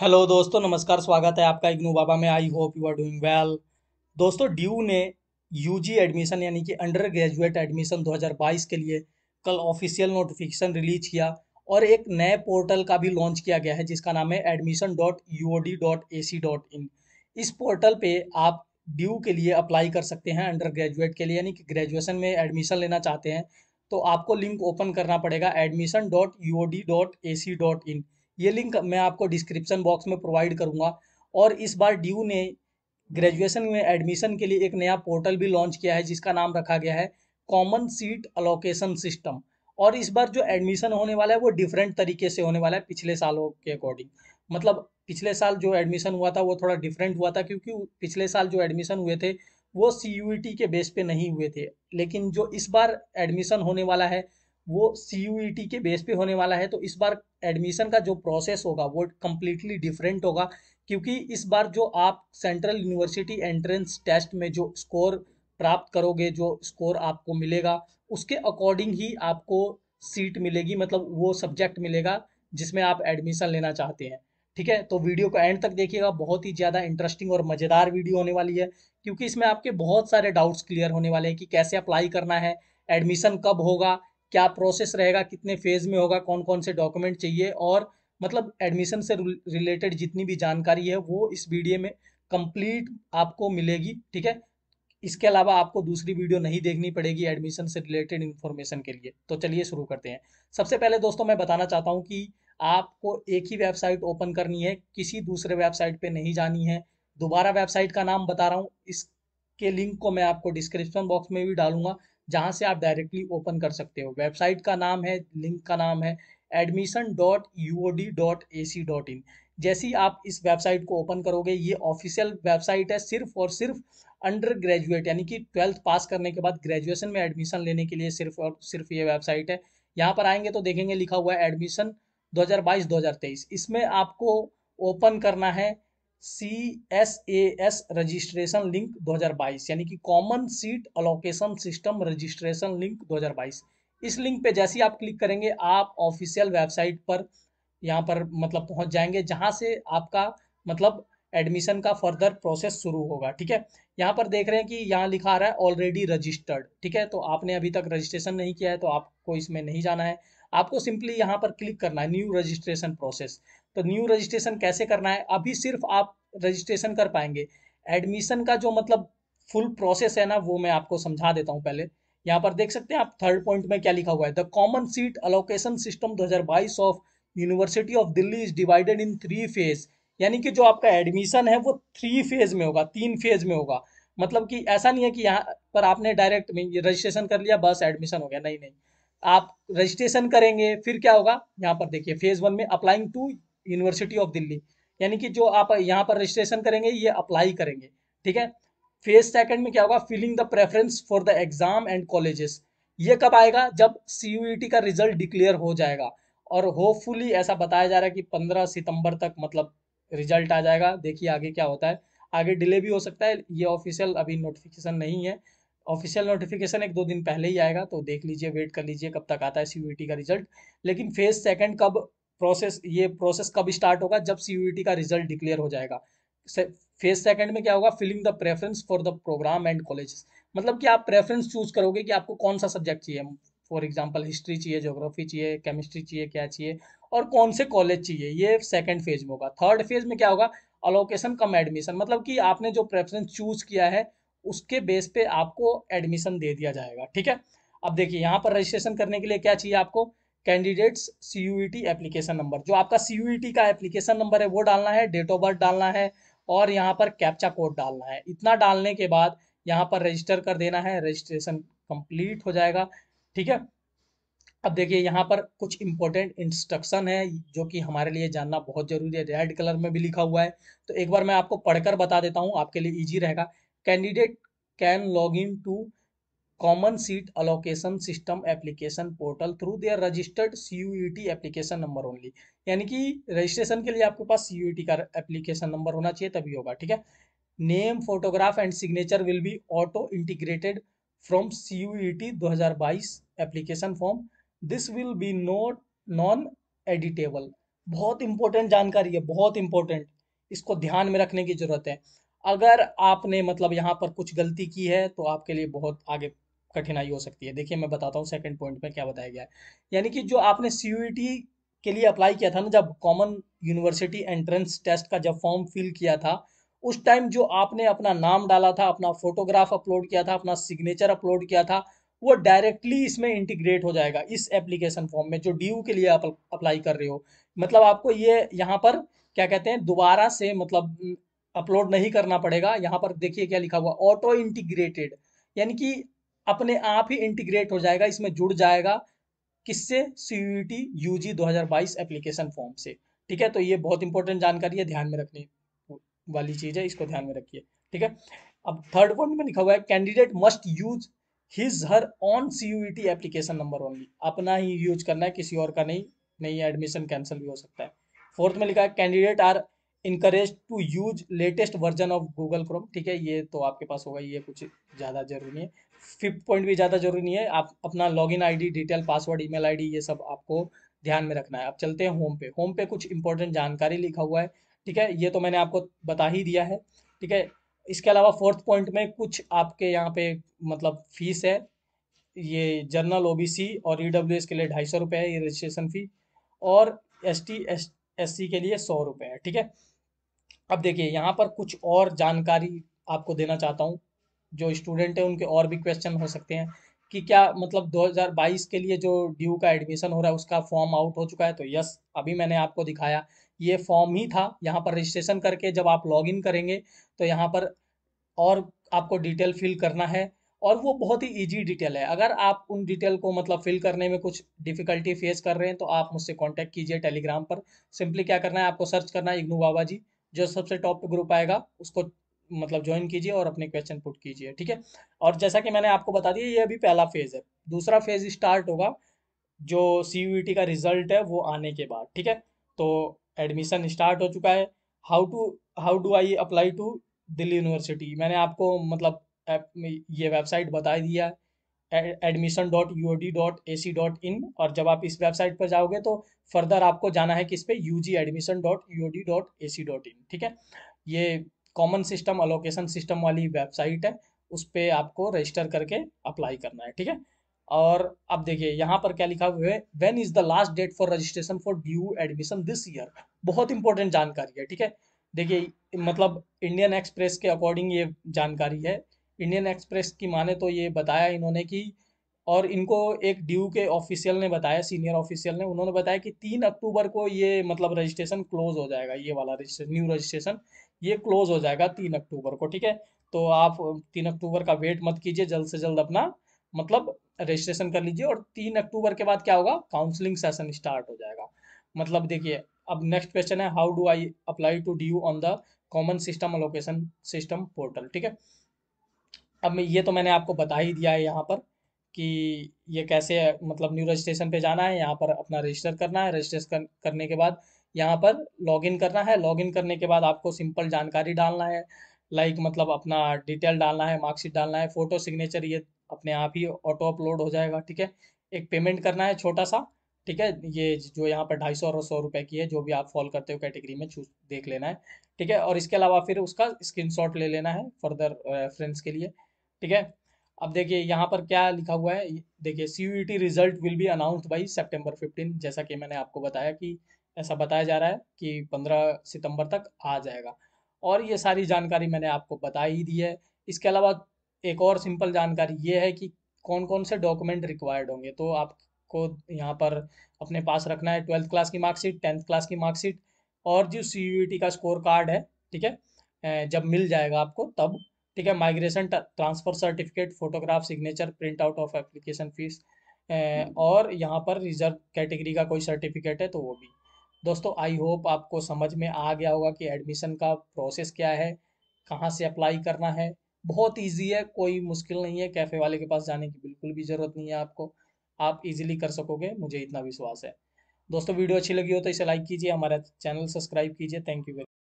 hello दोस्तों नमस्कार स्वागत है आपका इग्नू बाबा में I hope you are doing well दोस्तों ड्यू ने यूजी एडमिशन यानी कि अंडर ग्रेजुएट एडमिशन 2022 के लिए कल ऑफिशियल नोटिफिकेशन रिलीज किया और एक नए पोर्टल का भी लॉन्च किया गया है जिसका नाम है admission dot U D dot A C dot in इस पोर्टल पे आप ड्यू के लिए अप्लाई कर सकते हैं अंडर ग्रेजुएट के लिए यानी कि ग्रेजुएशन में एडमिशन लेना चाहते हैं तो आपको लिंक ओपन करना पड़ेगा admission dot U D dot A C dot in ये लिंक मैं आपको डिस्क्रिप्शन बॉक्स में प्रोवाइड करूँगा और इस बार ड्यू ने ग्रेजुएशन में एडमिशन के लिए एक नया पोर्टल भी लॉन्च किया है जिसका नाम रखा गया है कॉमन सीट अलोकेशन सिस्टम और इस बार जो एडमिशन होने वाला है वो डिफरेंट तरीके से होने वाला है पिछले सालों के अकॉर्डिंग मतलब पिछले साल जो एडमिशन हुआ था वो थोड़ा डिफरेंट हुआ था क्योंकि पिछले साल जो एडमिशन हुए थे वो सी e के बेस पे नहीं हुए थे लेकिन जो इस बार एडमिशन होने वाला है वो सी e के बेस पे होने वाला है तो इस बार एडमिशन का जो प्रोसेस होगा वो कम्प्लीटली डिफरेंट होगा क्योंकि इस बार जो आप सेंट्रल यूनिवर्सिटी एंट्रेंस टेस्ट में जो स्कोर प्राप्त करोगे जो स्कोर आपको मिलेगा उसके अकॉर्डिंग ही आपको सीट मिलेगी मतलब वो सब्जेक्ट मिलेगा जिसमें आप एडमिशन लेना चाहते हैं ठीक है तो वीडियो को एंड तक देखिएगा बहुत ही ज़्यादा इंटरेस्टिंग और मज़ेदार वीडियो होने वाली है क्योंकि इसमें आपके बहुत सारे डाउट्स क्लियर होने वाले हैं कि कैसे अप्लाई करना है एडमिशन कब होगा क्या प्रोसेस रहेगा कितने फेज में होगा कौन कौन से डॉक्यूमेंट चाहिए और मतलब एडमिशन से रिलेटेड जितनी भी जानकारी है वो इस वीडियो में कंप्लीट आपको मिलेगी ठीक है इसके अलावा आपको दूसरी वीडियो नहीं देखनी पड़ेगी एडमिशन से रिलेटेड इन्फॉर्मेशन के लिए तो चलिए शुरू करते हैं सबसे पहले दोस्तों मैं बताना चाहता हूँ कि आपको एक ही वेबसाइट ओपन करनी है किसी दूसरे वेबसाइट पे नहीं जानी है दोबारा वेबसाइट का नाम बता रहा हूँ इसके लिंक को मैं आपको डिस्क्रिप्शन बॉक्स में भी डालूंगा जहाँ से आप डायरेक्टली ओपन कर सकते हो वेबसाइट का नाम है लिंक का नाम है admission dot U O D dot A C dot in जैसे ही आप इस वेबसाइट को ओपन करोगे ये ऑफिशियल वेबसाइट है सिर्फ और सिर्फ अंडर ग्रेजुएट यानी कि ट्वेल्थ पास करने के बाद ग्रेजुएशन में एडमिशन लेने के लिए सिर्फ और सिर्फ ये वेबसाइट है यहाँ पर आएंगे तो देखेंगे लिखा हुआ है एडमिशन 2022-2023 इसमें आपको ओपन करना है C S A S registration link 2022 यानी कि common seat allocation system registration link 2022 इस लिंक पे जैसे ही आप क्लिक करेंगे आप ऑफिशियल वेबसाइट पर यहाँ पर मतलब पहुँच जाएंगे जहाँ से आपका मतलब एडमिशन का फर्दर प्रोसेस शुरू होगा ठीक है यहाँ पर देख रहे हैं कि यहाँ लिखा आ रहा है ऑलरेडी रजिस्टर्ड ठीक है तो आपने अभी तक रजिस्ट्रेशन नहीं किया है तो आपको इसमें नहीं जाना है आपको सिंपली यहाँ पर क्लिक करना है न्यू रजिस्ट्रेशन प्रोसेस तो न्यू रजिस्ट्रेशन कैसे करना है अभी सिर्फ आप रजिस्ट्रेशन कर पाएंगे एडमिशन का जो मतलब फुल प्रोसेस है ना वो मैं आपको समझा देता हूँ पहले यहाँ पर देख सकते हैं आप थर्ड पॉइंट में क्या लिखा हुआ है the common seat allocation system 2022 of university of Delhi is divided in three phase यानी कि जो आपका एडमिशन है वो थ्री फेज में होगा तीन फेज में होगा मतलब कि ऐसा नहीं है कि यहाँ पर आपने डायरेक्ट रजिस्ट्रेशन कर लिया बस एडमिशन हो गया नहीं नहीं आप रजिस्ट्रेशन करेंगे फिर क्या होगा यहाँ पर देखिए फेज वन में applying to university of Delhi यानी कि जो आप यहाँ पर रजिस्ट्रेशन करेंगे ये अप्लाई करेंगे ठीक है फेज सेकंड में क्या होगा filling the preference for the exam and colleges ये कब आएगा जब सी e का रिजल्ट डिक्लेयर हो जाएगा और होपफुली ऐसा बताया जा रहा है कि पंद्रह सितंबर तक मतलब रिजल्ट आ जाएगा देखिए आगे क्या होता है आगे डिले भी हो सकता है ये ऑफिशियल अभी नोटिफिकेशन नहीं है ऑफिशियल नोटिफिकेशन एक दो दिन पहले ही आएगा तो देख लीजिए वेट कर लीजिए कब तक आता है सी e का रिजल्ट लेकिन फेज सेकेंड कब प्रोसेस ये प्रोसेस कब स्टार्ट होगा जब सी e का रिजल्ट डिक्लेयर हो जाएगा फेज सेकंड में क्या होगा filling the preference for the programme and colleges मतलब कि आप प्रेफरेंस चूज करोगे कि आपको कौन सा सब्जेक्ट चाहिए फॉर एग्जाम्पल हिस्ट्री चाहिए जोग्राफी चाहिए केमिस्ट्री चाहिए क्या चाहिए और कौन से कॉलेज चाहिए ये सेकेंड फेज में होगा थर्ड फेज में क्या होगा अलोकेशन कम एडमिशन मतलब कि आपने जो प्रेफरेंस चूज किया है उसके बेस पे आपको एडमिशन दे दिया जाएगा ठीक है अब देखिए यहाँ पर रजिस्ट्रेशन करने के लिए क्या चाहिए आपको candidates C U T application number जो आपका सी यू टी का एप्लीकेशन नंबर है वो डालना है डेट ऑफ बर्थ डालना है और यहाँ पर कैप्चा कोड डालना है इतना डालने के बाद यहाँ पर रजिस्टर कर देना है रजिस्ट्रेशन कंप्लीट हो जाएगा ठीक है अब देखिए यहाँ पर कुछ इंपॉर्टेंट इंस्ट्रक्शन है जो कि हमारे लिए जानना बहुत जरूरी है रेड कलर में भी लिखा हुआ है तो एक बार मैं आपको पढ़कर बता देता हूँ आपके लिए ईजी रहेगा into common seat allocation system application portal through application portal through their registered T application number only यानी कि रजिस्ट्रेशन के लिए आपके पास टी e का एप्लीकेशन नंबर होना चाहिए तभी होगा ठीक है name photograph and signature will be auto integrated from C U T दो हजार बाईस application form this will be not non editable बहुत इंपॉर्टेंट जानकारी है बहुत इंपॉर्टेंट इसको ध्यान में रखने की जरूरत है अगर आपने मतलब यहाँ पर कुछ गलती की है तो आपके लिए बहुत आगे कठिनाई हो सकती है देखिए मैं बताता हूँ सेकंड पॉइंट में क्या बताया गया है यानी कि जो आपने सी के लिए अप्लाई किया था ना जब कॉमन यूनिवर्सिटी एंट्रेंस टेस्ट का जब फॉर्म फिल किया था उस टाइम जो आपने अपना नाम डाला था अपना फोटोग्राफ अपलोड किया था अपना सिग्नेचर अपलोड किया था वो डायरेक्टली इसमें इंटीग्रेट हो जाएगा इस एप्लीकेशन फॉर्म में जो डी के लिए आप अप्लाई कर रहे हो मतलब आपको ये यहाँ पर क्या कहते हैं दोबारा से मतलब अपलोड नहीं करना पड़ेगा यहाँ पर देखिए क्या लिखा हुआ ऑटो इंटीग्रेटेड यानी कि अपने आप ही इंटीग्रेट हो जाएगा इसमें जुड़ जाएगा किससे CUT UG T U G application form से ठीक है तो ये बहुत इंपॉर्टेंट जानकारी है ध्यान में रखने वाली चीज़ है इसको ध्यान में रखिए ठीक है अब थर्ड पॉइंट में लिखा हुआ है candidate must use his her on CUT application number only अपना ही यूज करना है किसी और का नहीं नहीं एडमिशन कैंसिल भी हो सकता है फोर्थ में लिखा है candidate are encourage to use latest version of Google Chrome ठीक है ये तो आपके पास होगा ये कुछ ज़्यादा जरूरी नहीं है फिफ्थ पॉइंट भी ज़्यादा जरूरी नहीं है आप अपना login ID detail password email ID ये सब आपको ध्यान में रखना है अब चलते हैं होम पे होम पे कुछ इंपॉर्टेंट जानकारी लिखा हुआ है ठीक है ये तो मैंने आपको बता ही दिया है ठीक है इसके अलावा फोर्थ पॉइंट में कुछ आपके यहाँ पे मतलब फीस है ये जर्नल ओबीसी और ई e के लिए ढाई सौ रुपये है ये रजिस्ट्रेशन फ़ी और एस टी एस एस के लिए सौ रुपये है ठीक है अब देखिए यहाँ पर कुछ और जानकारी आपको देना चाहता हूँ जो स्टूडेंट हैं उनके और भी क्वेश्चन हो सकते हैं कि क्या मतलब 2022 के लिए जो ड्यू का एडमिशन हो रहा है उसका फॉर्म आउट हो चुका है तो यस अभी मैंने आपको दिखाया ये फॉर्म ही था यहाँ पर रजिस्ट्रेशन करके जब आप लॉग करेंगे तो यहाँ पर और आपको डिटेल फिल करना है और वो बहुत ही ईजी डिटेल है अगर आप उन डिटेल को मतलब फिल करने में कुछ डिफिकल्टी फेस कर रहे हैं तो आप मुझसे कॉन्टैक्ट कीजिए टेलीग्राम पर सिंपली क्या करना है आपको सर्च करना है इग्नू बाबा जी जो सबसे टॉप ग्रुप आएगा उसको मतलब ज्वाइन कीजिए और अपने क्वेश्चन पुट कीजिए ठीक है और जैसा कि मैंने आपको बता दिया ये अभी पहला फेज़ है दूसरा फेज़ स्टार्ट होगा जो सी e का रिजल्ट है वो आने के बाद ठीक है तो एडमिशन स्टार्ट हो चुका है how to how do I apply to Delhi university मैंने आपको मतलब ये वेबसाइट बता दिया है admission dot U D dot A C dot in और जब आप इस वेबसाइट पर जाओगे तो फर्दर आपको जाना है कि इस पर U G admission dot U D dot A C dot in ठीक है ये कॉमन सिस्टम अलोकेशन सिस्टम वाली वेबसाइट है उस पर आपको रजिस्टर करके अप्लाई करना है ठीक है और अब देखिए यहाँ पर क्या लिखा हुआ है when is the last date for registration for DU admission this year बहुत इंपॉर्टेंट जानकारी है ठीक है देखिए मतलब इंडियन एक्सप्रेस के अकॉर्डिंग ये जानकारी है इंडियन एक्सप्रेस की माने तो ये बताया इन्होंने कि और इनको एक डी के ऑफिशियल ने बताया सीनियर ऑफिशियल ने उन्होंने बताया कि तीन अक्टूबर को ये मतलब रजिस्ट्रेशन क्लोज हो जाएगा ये वाला रजिस्ट्रेशन न्यू रजिस्ट्रेशन ये क्लोज हो जाएगा तीन अक्टूबर को ठीक है तो आप तीन अक्टूबर का वेट मत कीजिए जल्द से जल्द अपना मतलब रजिस्ट्रेशन कर लीजिए और तीन अक्टूबर के बाद क्या होगा काउंसलिंग सेशन स्टार्ट हो जाएगा मतलब देखिए अब नेक्स्ट क्वेश्चन है how do I apply to D on the common system allocation system portal ठीक है अब ये तो मैंने आपको बता ही दिया है यहाँ पर कि ये कैसे मतलब न्यू रजिस्ट्रेशन पे जाना है यहाँ पर अपना रजिस्टर करना है रजिस्ट्रेशन करने के बाद यहाँ पर लॉगिन करना है लॉगिन करने के बाद आपको सिंपल जानकारी डालना है लाइक like, मतलब अपना डिटेल डालना है मार्कशीट डालना है फोटो सिग्नेचर ये अपने आप ही ऑटो अपलोड हो जाएगा ठीक है एक पेमेंट करना है छोटा सा ठीक है ये जो यहाँ पर ढाई सौ और सौ रुपये की है जो भी आप फॉल करते हो कैटेगरी में चूज देख लेना है ठीक है और इसके अलावा फिर उसका स्क्रीनशॉट ले लेना है फर्दर रेफरेंस के लिए ठीक है अब देखिए यहाँ पर क्या लिखा हुआ है देखिए C result will be announced by September fifteen जैसा कि मैंने आपको बताया कि ऐसा बताया जा रहा है कि पंद्रह सितंबर तक आ जाएगा और ये सारी जानकारी मैंने आपको बता ही दी है इसके अलावा एक और सिंपल जानकारी ये है कि कौन कौन से डॉक्यूमेंट रिक्वायर्ड होंगे तो आपको यहाँ पर अपने पास रखना है ट्वेल्थ क्लास की मार्कशीट टेंथ क्लास की मार्कशीट और जो सी e का स्कोर कार्ड है ठीक है जब मिल जाएगा आपको तब ठीक है migration transfer certificate photograph signature print out of application fees और यहाँ पर रिजर्व कैटेगरी का कोई सर्टिफिकेट है तो वो भी दोस्तों आई होप आपको समझ में आ गया होगा कि एडमिशन का प्रोसेस क्या है कहाँ से अप्लाई करना है बहुत इजी है कोई मुश्किल नहीं है कैफ़े वाले के पास जाने की बिल्कुल भी ज़रूरत नहीं है आपको आप इजीली कर सकोगे मुझे इतना विश्वास है दोस्तों वीडियो अच्छी लगी हो तो इसे लाइक कीजिए हमारा चैनल सब्सक्राइब कीजिए थैंक यू